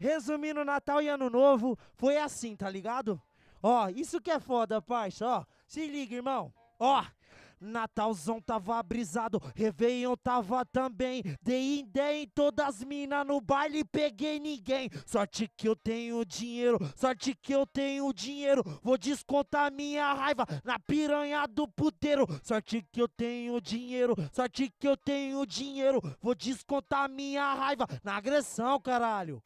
Resumindo, Natal e Ano Novo foi assim, tá ligado? Ó, isso que é foda, parça, ó. Se liga, irmão. Ó, Natalzão tava brisado, Réveillon tava também. Dei ideia em todas minas no baile, peguei ninguém. Sorte que eu tenho dinheiro, sorte que eu tenho dinheiro. Vou descontar minha raiva na piranha do puteiro. Sorte que eu tenho dinheiro, sorte que eu tenho dinheiro. Vou descontar minha raiva na agressão, caralho.